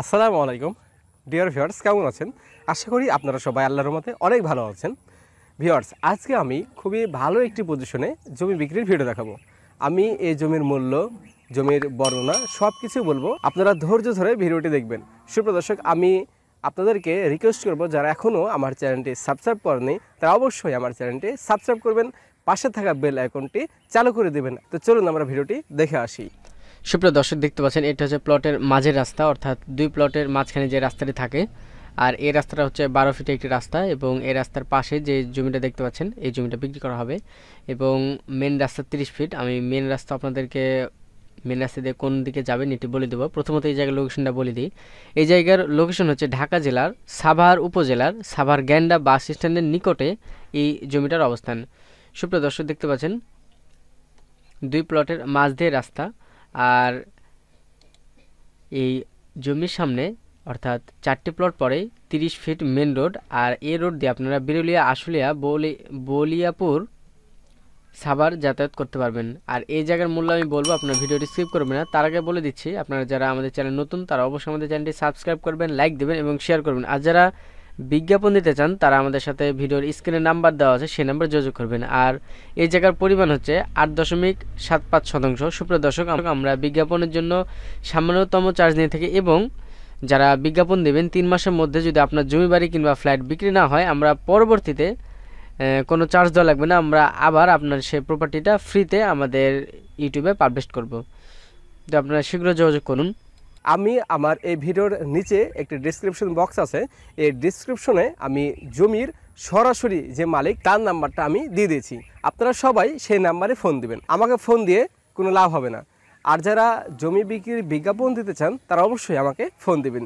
আসসালামু আলাইকুম deer viewers কেমন আছেন আশা করি আপনারা সবাই আল্লাহর মতে অনেক ভালো আছেন ভিওয়ার্স আজকে আমি খুবই ভালো একটি পজিশনে জমি বিক্রির ভিডিও দেখাবো আমি এই জমির মূল্য জমির বর্ণনা সব কিছু বলবো আপনারা ধৈর্য ধরে ভিডিওটি দেখবেন সুপ্রদর্শক আমি আপনাদেরকে রিকোয়েস্ট করব যারা এখনও আমার চ্যানেলটি সাবস্ক্রাইব করেনি তারা অবশ্যই আমার চ্যানেলটি সাবস্ক্রাইব করবেন পাশে থাকা বেল আইকনটি চালু করে দেবেন তো চলুন আমরা ভিডিওটি দেখে আসি সুপ্রিয় দর্শক দেখতে পাচ্ছেন এটা হচ্ছে প্লটের মাঝের রাস্তা অর্থাৎ দুই প্লটের মাঝখানে যে রাস্তাটি থাকে আর এই রাস্তাটা হচ্ছে বারো ফিটে একটি রাস্তা এবং এই রাস্তার পাশে যে জমিটা দেখতে পাচ্ছেন এই জমিটা বিক্রি করা হবে এবং মেন রাস্তা তিরিশ ফিট আমি মেন রাস্তা আপনাদেরকে মেন রাস্তা দিয়ে কোন দিকে যাবেন এটি বলে দেবো প্রথমত এই জায়গার লোকেশনটা বলে দিই এই জায়গার লোকেশন হচ্ছে ঢাকা জেলার সাভার উপজেলার সাভার গ্যান্ডা বাস স্ট্যান্ডের নিকটে এই জমিটার অবস্থান সুপ্রিয় দর্শক দেখতে পাচ্ছেন দুই প্লটের মাঝ দিয়ে রাস্তা আর এই জমির সামনে অর্থাৎ চারটি প্লট পরেই তিরিশ ফিট মেন রোড আর এ রোড দিয়ে আপনারা বিরুলিয়া আশুলিয়া বলিয়াপুর সাভার যাতায়াত করতে পারবেন আর এই জায়গার মূল্য আমি বলবো আপনার ভিডিওটি স্কিপ করবেন না তার আগে বলে দিচ্ছি আপনারা যারা আমাদের চ্যানেল নতুন তারা অবশ্যই আমাদের চ্যানেলটি সাবস্ক্রাইব করবেন লাইক দেবেন এবং শেয়ার করবেন আর যারা বিজ্ঞাপন দিতে চান তারা আমাদের সাথে ভিডিওর স্ক্রিনে নাম্বার দেওয়া আছে সেই নাম্বার যোগাযোগ করবেন আর এই জায়গার পরিমাণ হচ্ছে আট দশমিক সাত পাঁচ শতাংশ সুপ্র দর্শক আমরা বিজ্ঞাপনের জন্য সামান্যতম চার্জ নিয়ে থাকি এবং যারা বিজ্ঞাপন দেবেন তিন মাসের মধ্যে যদি আপনার জমি বাড়ি কিংবা ফ্ল্যাট বিক্রি না হয় আমরা পরবর্তীতে কোনো চার্জ দেওয়া লাগবে না আমরা আবার আপনার সেই প্রপার্টিটা ফ্রিতে আমাদের ইউটিউবে পাবলিশ করব তো আপনারা শীঘ্র যোগাযোগ করুন আমি আমার এই ভিডিওর নিচে একটি ডিসক্রিপশন বক্স আছে এই ডিসক্রিপশনে আমি জমির সরাসরি যে মালিক তার নাম্বারটা আমি দিয়ে দিয়েছি আপনারা সবাই সেই নাম্বারে ফোন দিবেন আমাকে ফোন দিয়ে কোনো লাভ হবে না আর যারা জমি বিক্রির বিজ্ঞাপন দিতে চান তারা অবশ্যই আমাকে ফোন দিবেন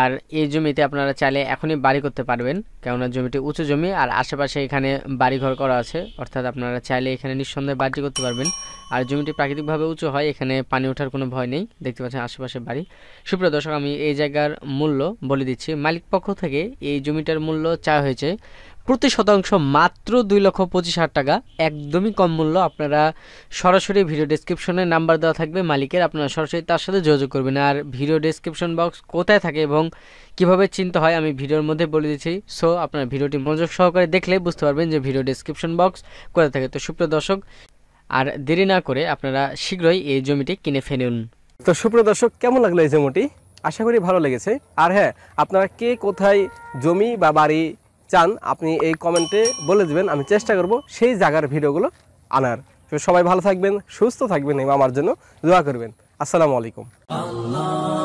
আর এই জমিতে আপনারা চাইলে এখনই বাড়ি করতে পারবেন কেননা জমিটি উঁচু জমি আর আশেপাশে এখানে বাড়িঘর করা আছে অর্থাৎ আপনারা চাইলে এখানে নিঃসন্দেহে বাড়ি করতে পারবেন আর জমিটি প্রাকৃতিকভাবে উঁচু হয় এখানে পানি ওঠার কোনো ভয় নেই দেখতে পাচ্ছেন আশেপাশে বাড়ি সুপ্রিয় দর্শক আমি এই জায়গার মূল্য বলে দিচ্ছি মালিক পক্ষ থেকে এই জমিটার মূল্য চাওয়া হয়েছে প্রতি শতাংশ মাত্র দুই লক্ষ পঁচিশ হাজার টাকা একদমই কম মূল্য আপনারা সরাসরি ভিডিও ডেসক্রিপশনে নাম্বার দেওয়া থাকবে মালিকের আপনারা সরাসরি তার সাথে যোগাযোগ করবেন আর ভিডিও ডেসক্রিপশন বক্স কোথায় থাকে এবং কিভাবে চিন্তা হয় আমি ভিডিওর মধ্যে বলে দিচ্ছি সো আপনার ভিডিওটি মনোযোগ সহকারে দেখলে বুঝতে পারবেন যে ভিডিও ডেসক্রিপশন বক্স কোথায় থাকে তো সুপ্রিয় দর্শক আর দেরি না করে আপনারা শীঘ্রই এই জমিটি কিনে ফেলুন তো সুপ্রিয় দর্শক কেমন লাগলো এই জমিটি আশা করি ভালো লেগেছে আর হ্যাঁ আপনারা কে কোথায় জমি বা বাড়ি চান আপনি এই কমেন্টে বলে দেবেন আমি চেষ্টা করব সেই জায়গার ভিডিওগুলো আনার তো সবাই ভালো থাকবেন সুস্থ থাকবেন এবং আমার জন্য দোয়া করবেন আসসালামু আলাইকুম আল্লাহ